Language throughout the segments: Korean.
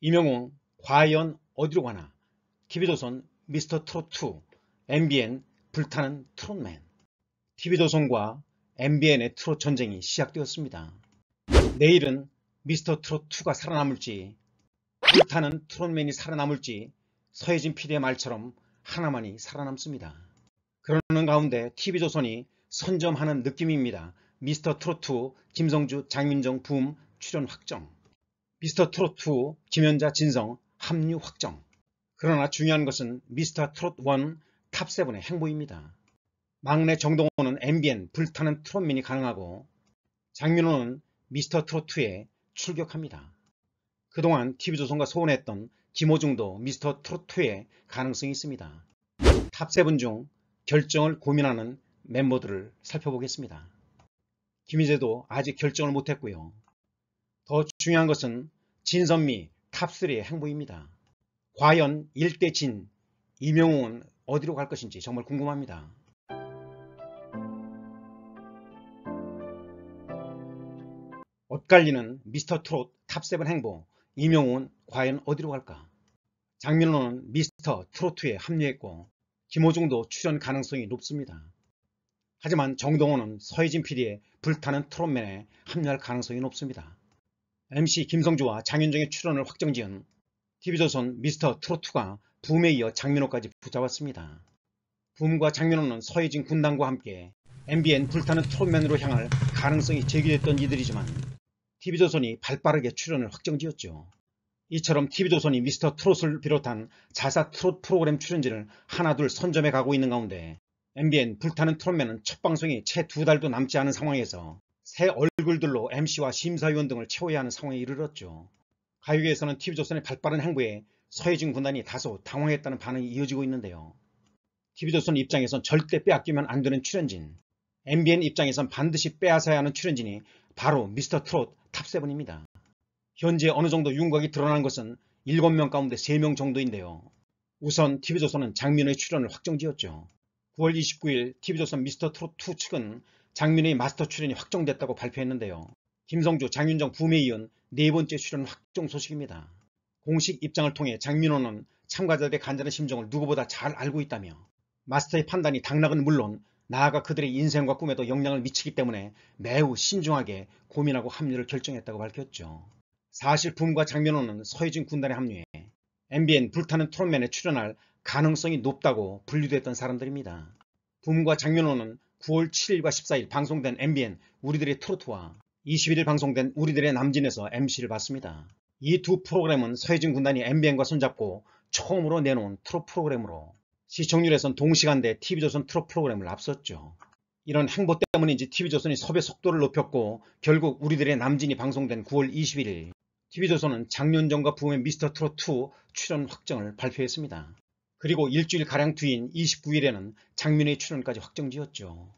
이명웅 과연 어디로 가나 TV조선 미스터 트롯2 MBN 불타는 트롯맨 TV조선과 MBN의 트롯 전쟁이 시작되었습니다. 내일은 미스터 트롯2가 살아남을지 불타는 트롯맨이 살아남을지 서예진 PD의 말처럼 하나만이 살아남습니다. 그러는 가운데 TV조선이 선점하는 느낌입니다. 미스터 트롯2 김성주 장민정 붐 출연 확정 미스터 트롯2 김연자 진성 합류 확정 그러나 중요한 것은 미스터 트롯1 탑7의 행보입니다. 막내 정동호는 MBN 불타는 트롯민이 가능하고 장민호는 미스터 트롯2에 출격합니다. 그동안 TV조선과 소원했던 김호중도 미스터 트롯2의 가능성이 있습니다. 탑7 중 결정을 고민하는 멤버들을 살펴보겠습니다. 김희재도 아직 결정을 못했고요. 더 중요한 것은 진선미 탑3의 행보입니다. 과연 1대 진, 이명웅은 어디로 갈 것인지 정말 궁금합니다. 엇갈리는 미스터 트롯 탑7 행보, 이명웅은 과연 어디로 갈까? 장민호는 미스터 트로트에 합류했고 김호중도 출연 가능성이 높습니다. 하지만 정동호는 서희진 PD의 불타는 트롯맨에 합류할 가능성이 높습니다. MC 김성주와 장윤정의 출연을 확정지은 TV조선 미스터 트로트가 붐에 이어 장민호까지 붙잡았습니다. 붐과 장민호는 서해진 군단과 함께 MBN 불타는 트롯맨으로 향할 가능성이 제기됐던 이들이지만 TV조선이 발빠르게 출연을 확정지었죠. 이처럼 TV조선이 미스터 트롯을 비롯한 자사 트롯 프로그램 출연진을 하나둘 선점해 가고 있는 가운데 MBN 불타는 트롯맨은 첫 방송이 채 두 달도 남지 않은 상황에서 새 얼굴들로 MC와 심사위원 등을 채워야 하는 상황에 이르렀죠. 가요계에서는 TV조선의 발빠른 행보에 서해진 군단이 다소 당황했다는 반응이 이어지고 있는데요. TV조선 입장에선 절대 빼앗기면 안 되는 출연진, MBN 입장에선 반드시 빼앗아야 하는 출연진이 바로 미스터 트롯 탑세븐입니다. 현재 어느 정도 윤곽이 드러난 것은 7명 가운데 3명 정도인데요. 우선 TV조선은 장민호의 출연을 확정지었죠. 9월 29일 TV조선 미스터 트롯2 측은 장민의 마스터 출연이 확정됐다고 발표했는데요. 김성주, 장윤정 구메 이은 네 번째 출연 확정 소식입니다. 공식 입장을 통해 장민호는 참가자들의 간절한 심정을 누구보다 잘 알고 있다며 마스터의 판단이 당락은 물론 나아가 그들의 인생과 꿈에도 영향을 미치기 때문에 매우 신중하게 고민하고 합류를 결정했다고 밝혔죠. 사실 붐과 장민호는 서해진 군단에 합류해 MBN 불타는 트롯맨에 출연할 가능성이 높다고 분류됐던 사람들입니다. 붐과 장민호는 9월 7일과 14일 방송된 MBN 우리들의 트로트와 21일 방송된 우리들의 남진에서 MC를 봤습니다. 이 두 프로그램은 서해진 군단이 MBN과 손잡고 처음으로 내놓은 트로 프로그램으로 시청률에선 동시간대 TV조선 트로 프로그램을 앞섰죠. 이런 행보 때문인지 TV조선이 섭외 속도를 높였고 결국 우리들의 남진이 방송된 9월 21일 TV조선은 작년 전과 부음의 미스터 트로2 출연 확정을 발표했습니다. 그리고 일주일가량 뒤인 29일에는 장면의 출연까지 확정지었죠.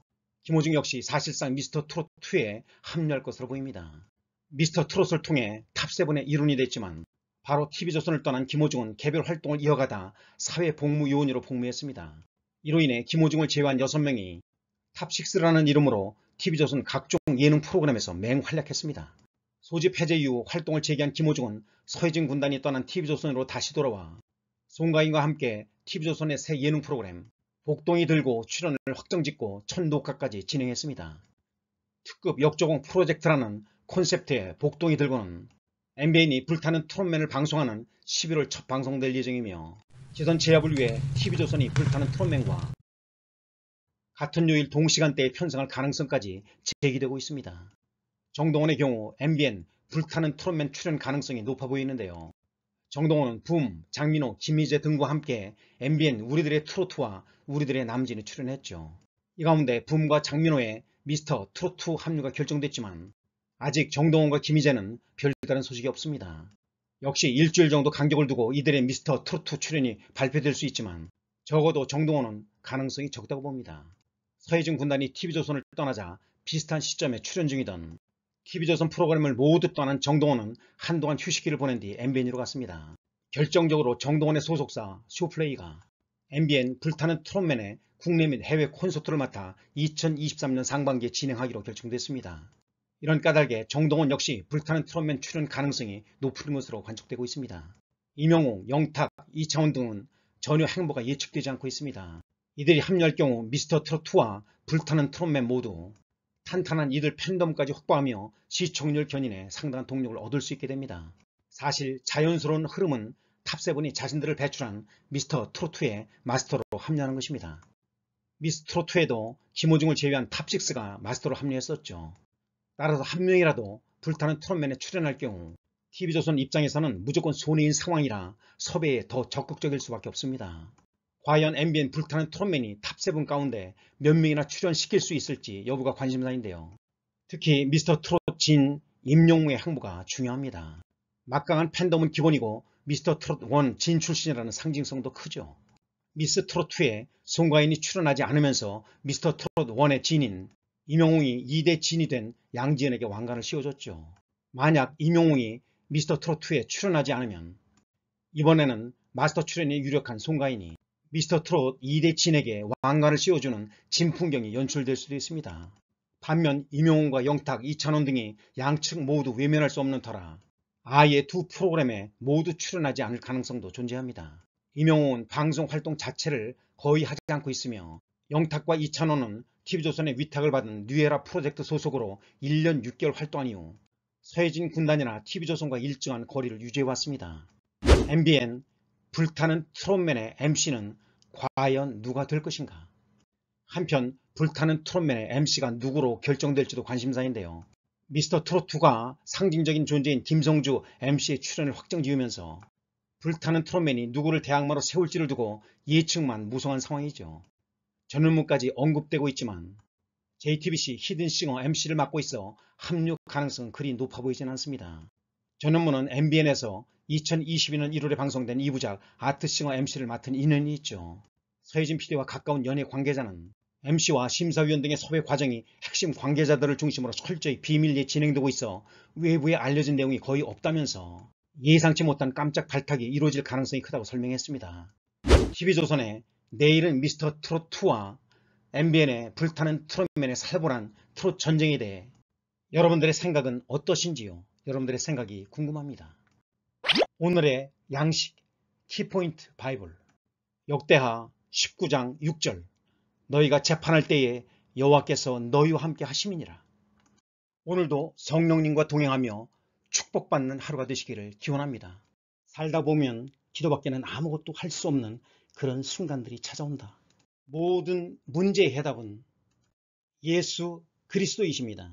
김호중 역시 사실상 미스터 트롯2에 합류할 것으로 보입니다. 미스터 트롯을 통해 탑세븐의 일원이 됐지만 바로 TV조선을 떠난 김호중은 개별 활동을 이어가다 사회복무요원으로 복무했습니다. 이로 인해 김호중을 제외한 6명이 탑6라는 이름으로 TV조선 각종 예능 프로그램에서 맹활약했습니다. 소집 해제 이후 활동을 재개한 김호중은 서해진 군단이 떠난 TV조선으로 다시 돌아와 송가인과 함께 TV조선의 새 예능 프로그램 복동이 들고 출연을 확정짓고 첫 녹화까지 진행했습니다. 특급 역조공 프로젝트라는 콘셉트의 복동이 들고는 MBN이 불타는 트롯맨을 방송하는 11월 첫 방송될 예정이며 지선 제압을 위해 TV조선이 불타는 트롯맨과 같은 요일 동시간대에 편성할 가능성까지 제기되고 있습니다. 정동원의 경우 MBN 불타는 트롯맨 출연 가능성이 높아 보이는데요. 정동호는 붐, 장민호, 김희재 등과 함께 MBN 우리들의 트로트와 우리들의 남진에 출연했죠. 이 가운데 붐과 장민호의 미스터 트로트 합류가 결정됐지만 아직 정동호와 김희재는 별다른 소식이 없습니다. 역시 일주일 정도 간격을 두고 이들의 미스터 트로트 출연이 발표될 수 있지만 적어도 정동호는 가능성이 적다고 봅니다. 서해진 군단이 TV조선을 떠나자 비슷한 시점에 출연 중이던 TV조선 프로그램을 모두 떠난 정동원은 한동안 휴식기를 보낸 뒤 MBN으로 갔습니다. 결정적으로 정동원의 소속사 쇼플레이가 MBN 불타는 트롯맨의 국내 및 해외 콘서트를 맡아 2023년 상반기에 진행하기로 결정됐습니다. 이런 까닭에 정동원 역시 불타는 트롯맨 출연 가능성이 높은 것으로 관측되고 있습니다. 이명웅, 영탁, 이창훈 등은 전혀 행보가 예측되지 않고 있습니다. 이들이 합류할 경우 미스터 트롯2와 불타는 트롯맨 모두 탄탄한 이들 팬덤까지 확보하며 시청률 견인에 상당한 동력을 얻을 수 있게 됩니다. 사실 자연스러운 흐름은 탑세븐이 자신들을 배출한 미스터 트로트의 마스터로 합류하는 것입니다. 미스터 트로트에도 김호중을 제외한 탑6가 마스터로 합류했었죠. 따라서 한 명이라도 불타는 트롯맨에 출연할 경우 TV조선 입장에서는 무조건 손해인 상황이라 섭외에 더 적극적일 수밖에 없습니다. 과연 MBN 불타는 트롯맨이 탑세븐 가운데 몇 명이나 출연시킬 수 있을지 여부가 관심사인데요. 특히 미스터 트롯 진 임용우의 항보가 중요합니다. 막강한 팬덤은 기본이고 미스터 트롯 1 진 출신이라는 상징성도 크죠. 미스 트롯 2에 송가인이 출연하지 않으면서 미스터 트롯 1의 진인 임용웅이 2대 진이 된 양지은에게 왕관을 씌워줬죠. 만약 임용웅이 미스터 트롯 2에 출연하지 않으면 이번에는 마스터 출연이 유력한 송가인이 미스터 트롯 이대친에게 왕관을 씌워주는 진풍경이 연출될 수도 있습니다. 반면 임용훈과 영탁, 이찬원 등이 양측 모두 외면할 수 없는 터라 아예 두 프로그램에 모두 출연하지 않을 가능성도 존재합니다. 임용훈 방송 활동 자체를 거의 하지 않고 있으며 영탁과 이찬원은 TV조선의 위탁을 받은 뉴에라 프로젝트 소속으로 1년 6개월 활동한 이후 서해진 군단이나 TV조선과 일정한 거리를 유지해왔습니다. MBN 불타는 트롯맨의 MC는 과연 누가 될 것인가? 한편 불타는 트롯맨의 MC가 누구로 결정될지도 관심사인데요. 미스터 트롯2가 상징적인 존재인 김성주 MC의 출연을 확정 지으면서 불타는 트롯맨이 누구를 대항마로 세울지를 두고 예측만 무성한 상황이죠. 전현무까지 언급되고 있지만 JTBC 히든싱어 MC를 맡고 있어 합류 가능성은 그리 높아 보이진 않습니다. 전현무는 MBN에서 2022년 1월에 방송된 2부작 아트싱어 MC를 맡은 인연이 있죠. 서예진 PD와 가까운 연예 관계자는 MC와 심사위원 등의 섭외 과정이 핵심 관계자들을 중심으로 철저히 비밀리에 진행되고 있어 외부에 알려진 내용이 거의 없다면서 예상치 못한 깜짝 발탁이 이루어질 가능성이 크다고 설명했습니다. TV조선의 내일은 미스터 트롯2와 MBN의 불타는 트롯맨의 살벌한 트롯 전쟁에 대해 여러분들의 생각은 어떠신지요? 여러분들의 생각이 궁금합니다. 오늘의 양식 키포인트 바이블 역대하 19장 6절 너희가 재판할 때에 여호와께서 너희와 함께 하심이니라. 오늘도 성령님과 동행하며 축복받는 하루가 되시기를 기원합니다. 살다 보면 기도밖에는 아무것도 할 수 없는 그런 순간들이 찾아온다. 모든 문제의 해답은 예수 그리스도이십니다.